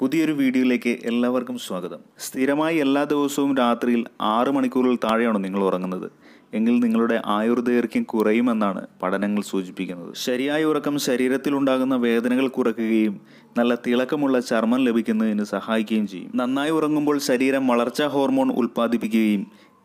പുതിയൊരു വീഡിയോയിലേക്ക് എല്ലാവർക്കും സ്വാഗതം സ്ഥിരമായി എല്ലാ ദിവസവും രാത്രിയിൽ ആറ് മണിക്കൂറിൽ താഴെയാണ് നിങ്ങൾ ഉറങ്ങുന്നത് എങ്കിൽ നിങ്ങളുടെ ആയുർദൈർഘ്യം കുറയുമെന്നാണ് പഠനങ്ങൾ സൂചിപ്പിക്കുന്നത് ശരിയായ ഉറക്കം ശരീരത്തിലുണ്ടാകുന്ന വേദനകൾ കുറയ്ക്കുകയും നല്ല തിളക്കമുള്ള ചർമ്മം ലഭിക്കുന്നതിന് സഹായിക്കുകയും ചെയ്യും നന്നായി ഉറങ്ങുമ്പോൾ ശരീരം വളർച്ചാ ഹോർമോൺ ഉൽപ്പാദിപ്പിക്കുകയും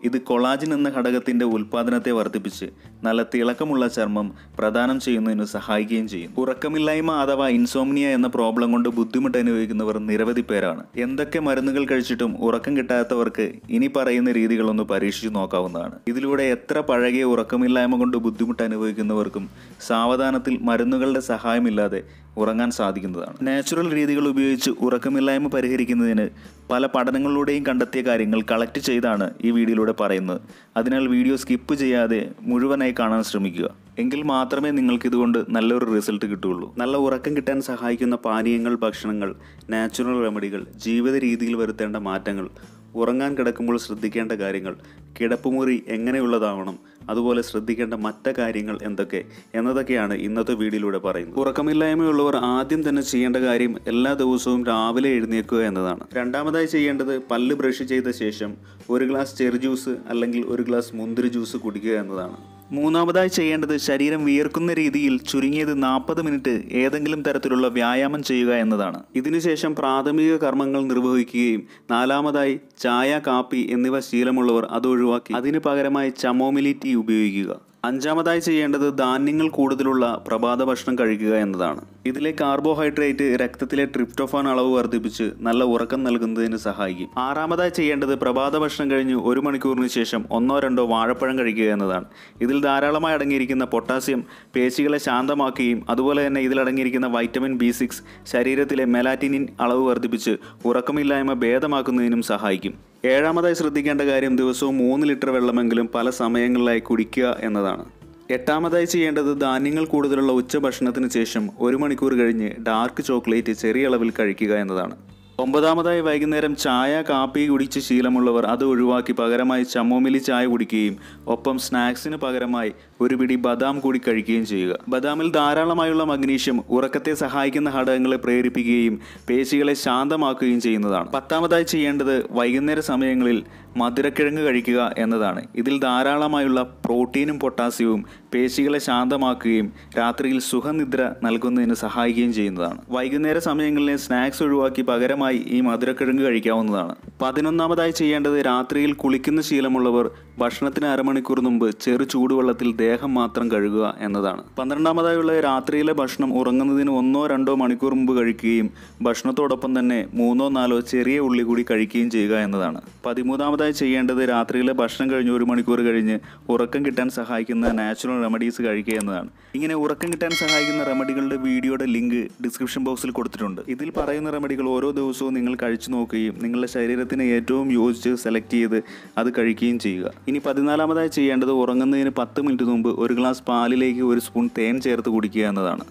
ഇത് കൊളാജിൻ എന്ന ഘടകത്തിൻ്റെ ഉൽപ്പാദനത്തെ വർദ്ധിപ്പിച്ച് നല്ല തിളക്കമുള്ള ചർമ്മം പ്രദാനം ചെയ്യുന്നതിന് സഹായിക്കുകയും ചെയ്യും ഉറക്കമില്ലായ്മ അഥവാ ഇൻസോമിനിയ എന്ന പ്രോബ്ലം കൊണ്ട് ബുദ്ധിമുട്ട് അനുഭവിക്കുന്നവർ നിരവധി പേരാണ് എന്തൊക്കെ മരുന്നുകൾ കഴിച്ചിട്ടും ഉറക്കം കിട്ടാത്തവർക്ക് ഇനി പറയുന്ന രീതികളൊന്ന് പരീക്ഷിച്ചു നോക്കാവുന്നതാണ് ഇതിലൂടെ എത്ര പഴകിയ ഉറക്കമില്ലായ്മ കൊണ്ട് ബുദ്ധിമുട്ട് അനുഭവിക്കുന്നവർക്കും സാവധാനത്തിൽ മരുന്നുകളുടെ സഹായമില്ലാതെ ഉറങ്ങാൻ സാധിക്കുന്നതാണ് നാച്ചുറൽ രീതികൾ ഉപയോഗിച്ച് ഉറക്കമില്ലായ്മ പരിഹരിക്കുന്നതിന് പല പഠനങ്ങളിലൂടെയും കണ്ടെത്തിയ കാര്യങ്ങൾ കളക്ട് ചെയ്താണ് ഈ വീഡിയോയിലൂടെ പറയുന്നത് അതിനാൽ വീഡിയോ സ്കിപ്പ് ചെയ്യാതെ മുഴുവനായി കാണാൻ ശ്രമിക്കുക എങ്കിൽ മാത്രമേ നിങ്ങൾക്ക് ഇതുകൊണ്ട് നല്ലൊരു റിസൾട്ട് കിട്ടുകയുള്ളൂ നല്ല ഉറക്കം കിട്ടാൻ സഹായിക്കുന്ന പാനീയങ്ങൾ ഭക്ഷണങ്ങൾ നാച്ചുറൽ റെമഡികൾ ജീവിത രീതിയിൽ വരുത്തേണ്ട മാറ്റങ്ങൾ ഉറങ്ങാൻ കിടക്കുമ്പോൾ ശ്രദ്ധിക്കേണ്ട കാര്യങ്ങൾ കിടപ്പുമുറി എങ്ങനെയുള്ളതാവണം അതുപോലെ ശ്രദ്ധിക്കേണ്ട മറ്റ കാര്യങ്ങൾ എന്തൊക്കെ എന്നതൊക്കെയാണ് ഇന്നത്തെ വീഡിയോയിലൂടെ പറയുന്നത് ഉറക്കമില്ലായ്മയുള്ളവർ ആദ്യം തന്നെ ചെയ്യേണ്ട കാര്യം എല്ലാ ദിവസവും രാവിലെ എഴുന്നേൽക്കുക എന്നതാണ് രണ്ടാമതായി ചെയ്യേണ്ടത് പല്ല് ബ്രഷ് ചെയ്ത ശേഷം ഒരു ഗ്ലാസ് ചെറു ജ്യൂസ് അല്ലെങ്കിൽ ഒരു ഗ്ലാസ് മുന്തിരി ജ്യൂസ് കുടിക്കുക എന്നതാണ് മൂന്നാമതായി ചെയ്യേണ്ടത് ശരീരം വിയർക്കുന്ന രീതിയിൽ ചുരുങ്ങിയത് നാൽപ്പത് മിനിറ്റ് ഏതെങ്കിലും തരത്തിലുള്ള വ്യായാമം ചെയ്യുക എന്നതാണ് ഇതിനുശേഷം പ്രാഥമിക കർമ്മങ്ങൾ നിർവഹിക്കുകയും നാലാമതായി ചായ കാപ്പി എന്നിവ ശീലമുള്ളവർ അത് ഒഴിവാക്കി അതിന് പകരമായി ചമോമിലി ടീ ഉപയോഗിക്കുക അഞ്ചാമതായി ചെയ്യേണ്ടത് ധാന്യങ്ങൾ കൂടുതലുള്ള പ്രഭാത ഭക്ഷണം കഴിക്കുക എന്നതാണ് ഇതിലെ കാർബോഹൈഡ്രേറ്റ് രക്തത്തിലെ ട്രിപ്റ്റോഫാൻ അളവ് വർദ്ധിപ്പിച്ച് നല്ല ഉറക്കം നൽകുന്നതിന് സഹായിക്കും ആറാമതായി ചെയ്യേണ്ടത് പ്രഭാത ഭക്ഷണം കഴിഞ്ഞ് ഒരു മണിക്കൂറിന് ശേഷം ഒന്നോ രണ്ടോ വാഴപ്പഴം കഴിക്കുക എന്നതാണ് ഇതിൽ ധാരാളമായി അടങ്ങിയിരിക്കുന്ന പൊട്ടാസ്യം പേശികളെ ശാന്തമാക്കുകയും അതുപോലെ തന്നെ ഇതിലടങ്ങിയിരിക്കുന്ന വൈറ്റമിൻ ബി സിക്സ് ശരീരത്തിലെ മെലാറ്റിനിൻ അളവ് വർദ്ധിപ്പിച്ച് ഉറക്കമില്ലായ്മ ഭേദമാക്കുന്നതിനും സഹായിക്കും ഏഴാമതായി ശ്രദ്ധിക്കേണ്ട കാര്യം ദിവസവും മൂന്ന് ലിറ്റർ വെള്ളമെങ്കിലും പല സമയങ്ങളിലായി കുടിക്കുക എന്നതാണ് എട്ടാമതായി ചെയ്യേണ്ടത് ധാന്യങ്ങൾ കൂടുതലുള്ള ഉച്ചഭക്ഷണത്തിന് ശേഷം ഒരു മണിക്കൂർ കഴിഞ്ഞ് ഡാർക്ക് ചോക്ലേറ്റ് ചെറിയ അളവിൽ കഴിക്കുക എന്നതാണ് ഒമ്പതാമതായി വൈകുന്നേരം ചായ കാപ്പി കുടിച്ച് ശീലമുള്ളവർ അത് ഒഴിവാക്കി പകരമായി ചമ്മോമിലി ചായ കുടിക്കുകയും ഒപ്പം സ്നാക്സിന് പകരമായി ഒരു പിടി ബദാം കൂടി കഴിക്കുകയും ചെയ്യുക ബദാമിൽ ധാരാളമായുള്ള മഗ്നീഷ്യം ഉറക്കത്തെ സഹായിക്കുന്ന ഘടകങ്ങളെ പ്രേരിപ്പിക്കുകയും പേശികളെ ശാന്തമാക്കുകയും ചെയ്യുന്നതാണ് പത്താമതായി ചെയ്യേണ്ടത് വൈകുന്നേര സമയങ്ങളിൽ മധുരക്കിഴങ്ങ് കഴിക്കുക എന്നതാണ് ഇതിൽ ധാരാളമായുള്ള പ്രോട്ടീനും പൊട്ടാസ്യവും പേശികളെ ശാന്തമാക്കുകയും രാത്രിയിൽ സുഖനിദ്ര നൽകുന്നതിന് സഹായിക്കുകയും ചെയ്യുന്നതാണ് വൈകുന്നേര സമയങ്ങളിലെ സ്നാക്സ് ഒഴിവാക്കി പകരമായി ഈ മധുരക്കിഴങ്ങ് കഴിക്കാവുന്നതാണ് പതിനൊന്നാമതായി ചെയ്യേണ്ടത് രാത്രിയിൽ കുളിക്കുന്ന ശീലമുള്ളവർ ഭക്ഷണത്തിന് അരമണിക്കൂർ മുമ്പ് ചെറു ചൂടുവെള്ളത്തിൽ ദേഹം മാത്രം കഴുകുക എന്നതാണ് പന്ത്രണ്ടാമതായുള്ള രാത്രിയിലെ ഭക്ഷണം ഉറങ്ങുന്നതിന് ഒന്നോ രണ്ടോ മണിക്കൂർ മുമ്പ് കഴിക്കുകയും ഭക്ഷണത്തോടൊപ്പം തന്നെ മൂന്നോ നാലോ ചെറിയ ഉള്ളി കൂടി കഴിക്കുകയും ചെയ്യുക എന്നതാണ് പതിമൂന്നാമതായി ചെയ്യേണ്ടത് രാത്രിയിലെ ഭക്ഷണം കഴിഞ്ഞ് ഒരു മണിക്കൂർ കഴിഞ്ഞ് ഉറക്കം കിട്ടാൻ സഹായിക്കുന്ന നാച്ചുറൽ റെമഡീസ് കഴിക്കുക എന്നതാണ് ഇങ്ങനെ ഉറക്കം കിട്ടാൻ സഹായിക്കുന്ന റെമഡികളുടെ വീഡിയോയുടെ ലിങ്ക് ഡിസ്ക്രിപ്ഷൻ ബോക്സിൽ കൊടുത്തിട്ടുണ്ട് ഇതിൽ പറയുന്ന റെമഡികൾ ഓരോ ദിവസവും നിങ്ങൾ കഴിച്ചു നോക്കുകയും നിങ്ങളുടെ ശരീരത്തിൽ ശരീരത്തിന് ഏറ്റവും യോജിച്ച് സെലക്ട് ചെയ്ത് അത് കഴിക്കുകയും ചെയ്യുക ഇനി പതിനാലാമതായി ചെയ്യേണ്ടത് ഉറങ്ങുന്നതിന് പത്ത് മിനിറ്റ് മുമ്പ് ഒരു ഗ്ലാസ് പാലിലേക്ക് ഒരു സ്പൂൺ തേൻ ചേർത്ത് കുടിക്കുക എന്നതാണ്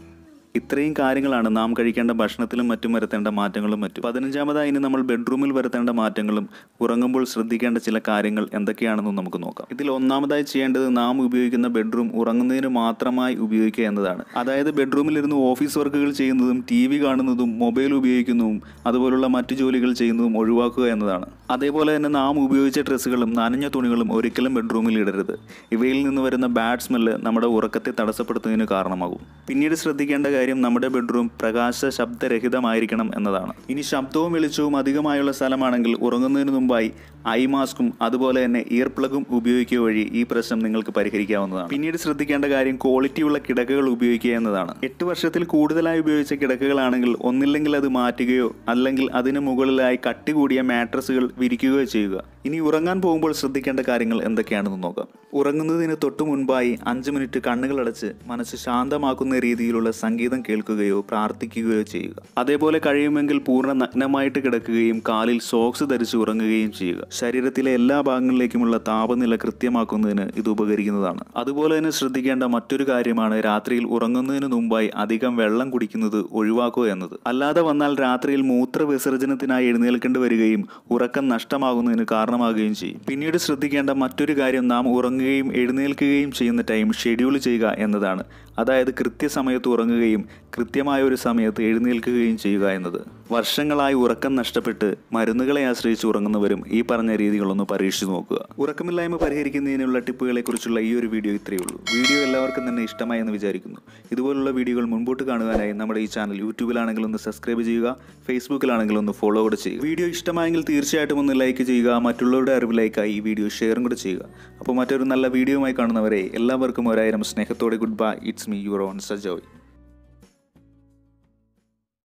ഇത്രയും കാര്യങ്ങളാണ് നാം കഴിക്കേണ്ട ഭക്ഷണത്തിലും മറ്റും വരുത്തേണ്ട മാറ്റങ്ങളും മറ്റും പതിനഞ്ചാമതായി ഇനി നമ്മൾ ബെഡ്റൂമിൽ വരുത്തേണ്ട മാറ്റങ്ങളും ഉറങ്ങുമ്പോൾ ശ്രദ്ധിക്കേണ്ട ചില കാര്യങ്ങൾ എന്തൊക്കെയാണെന്നും നമുക്ക് നോക്കാം ഇതിൽ ഒന്നാമതായി ചെയ്യേണ്ടത് നാം ഉപയോഗിക്കുന്ന ബെഡ്റൂം ഉറങ്ങുന്നതിന് മാത്രമായി ഉപയോഗിക്കുക എന്നതാണ് അതായത് ബെഡ്റൂമിൽ ഇരുന്ന് ഓഫീസ് വർക്കുകൾ ചെയ്യുന്നതും ടി വി കാണുന്നതും മൊബൈൽ ഉപയോഗിക്കുന്നതും അതുപോലുള്ള മറ്റു ജോലികൾ ചെയ്യുന്നതും ഒഴിവാക്കുക എന്നതാണ് അതേപോലെ തന്നെ നാം ഉപയോഗിച്ച ഡ്രസ്സുകളും നനഞ്ഞ തുണികളും ഒരിക്കലും ബെഡ്റൂമിൽ ഇടരുത് ഇവയിൽ നിന്ന് വരുന്ന ബാഡ് സ്മെല്ല് നമ്മുടെ ഉറക്കത്തെ തടസ്സപ്പെടുത്തുന്നതിന് കാരണമാകും പിന്നീട് ശ്രദ്ധിക്കേണ്ട കാര്യം നമ്മുടെ ബെഡ്റൂം പ്രകാശ ശബ്ദരഹിതമായിരിക്കണം എന്നതാണ് ഇനി ശബ്ദവും വെളിച്ചവും അധികമായുള്ള സ്ഥലമാണെങ്കിൽ ഉറങ്ങുന്നതിന് മുമ്പായി ഐ മാസ്കും അതുപോലെ തന്നെ ഇയർ പ്ലഗും ഉപയോഗിക്കുക വഴി ഈ പ്രശ്നം നിങ്ങൾക്ക് പരിഹരിക്കാവുന്നതാണ് പിന്നീട് ശ്രദ്ധിക്കേണ്ട കാര്യം ക്വാളിറ്റി ഉള്ള കിടക്കകൾ ഉപയോഗിക്കുക എന്നതാണ് എട്ട് വർഷത്തിൽ കൂടുതലായി ഉപയോഗിച്ച കിടക്കകളാണെങ്കിൽ ഒന്നില്ലെങ്കിൽ അത് മാറ്റുകയോ അല്ലെങ്കിൽ അതിന് മുകളിലായി കട്ടി കൂടിയ മാട്രസുകൾ വിരിക്കുകയോ ചെയ്യുക ഇനി ഉറങ്ങാൻ പോകുമ്പോൾ ശ്രദ്ധിക്കേണ്ട കാര്യങ്ങൾ എന്തൊക്കെയാണെന്ന് നോക്കാം ഉറങ്ങുന്നതിന് തൊട്ടു മുൻപായി അഞ്ച് മിനിറ്റ് കണ്ണുകളടച്ച് മനസ്സ് ശാന്തമാക്കുന്ന രീതിയിലുള്ള സംഗീതം കേൾക്കുകയോ പ്രാർത്ഥിക്കുകയോ ചെയ്യുക അതേപോലെ കഴിയുമെങ്കിൽ പൂർണ്ണ നഗ്നമായിട്ട് കിടക്കുകയും കാലിൽ സോക്സ് ധരിച്ച് ഉറങ്ങുകയും ചെയ്യുക ശരീരത്തിലെ എല്ലാ ഭാഗങ്ങളിലേക്കുമുള്ള താപനില കൃത്യമാക്കുന്നതിന് ഇത് ഉപകരിക്കുന്നതാണ് അതുപോലെ തന്നെ ശ്രദ്ധിക്കേണ്ട മറ്റൊരു കാര്യമാണ് രാത്രിയിൽ ഉറങ്ങുന്നതിന് മുമ്പായി അധികം വെള്ളം കുടിക്കുന്നത് ഒഴിവാക്കുക എന്നത് അല്ലാതെ വന്നാൽ രാത്രിയിൽ മൂത്ര വിസർജനത്തിനായി എഴുന്നേൽക്കേണ്ടി വരികയും ഉറക്കം നഷ്ടമാകുന്നതിന് കാരണമാകുകയും ചെയ്യും പിന്നീട് ശ്രദ്ധിക്കേണ്ട മറ്റൊരു കാര്യം നാം ഉറങ്ങുകയും എഴുന്നേൽക്കുകയും ചെയ്യുന്ന ടൈം ഷെഡ്യൂൾ ചെയ്യുക എന്നതാണ് അതായത് കൃത്യസമയത്ത് ഉറങ്ങുകയും കൃത്യമായ ഒരു സമയത്ത് എഴുന്നേൽക്കുകയും ചെയ്യുക എന്നത് വർഷങ്ങളായി ഉറക്കം നഷ്ടപ്പെട്ട് മരുന്നുകളെ ആശ്രയിച്ച് ഉറങ്ങുന്നവരും ഈ പറഞ്ഞ രീതികളൊന്ന് പരീക്ഷിച്ചു നോക്കുക ഉറക്കമില്ലായ്മ പരിഹരിക്കുന്നതിനുള്ള ടിപ്പുകളെക്കുറിച്ചുള്ള ഈ ഒരു വീഡിയോ ഇത്രയേ ഉള്ളൂ വീഡിയോ എല്ലാവർക്കും തന്നെ ഇഷ്ടമായി എന്ന് വിചാരിക്കുന്നു ഇതുപോലുള്ള വീഡിയോകൾ മുൻപോട്ട് കാണുവാനായി നമ്മുടെ ഈ ചാനൽ യൂട്യൂബിലാണെങ്കിലും ഒന്ന് സബ്സ്ക്രൈബ് ചെയ്യുക ഫേസ്ബുക്കിലാണെങ്കിലും ഒന്ന് ഫോളോ കൂടെ ചെയ്യുക വീഡിയോ ഇഷ്ടമായെങ്കിൽ തീർച്ചയായിട്ടും ഒന്ന് ലൈക്ക് ചെയ്യുക മറ്റുള്ളവരുടെ അറിവിലേക്കായി ഈ വീഡിയോ ഷെയറും കൂടെ ചെയ്യുക അപ്പോൾ മറ്റൊരു നല്ല വീഡിയോയുമായി കാണുന്നവരെ എല്ലാവർക്കും ഒരായിരം സ്നേഹത്തോടെ good bye it's me your own Sajoy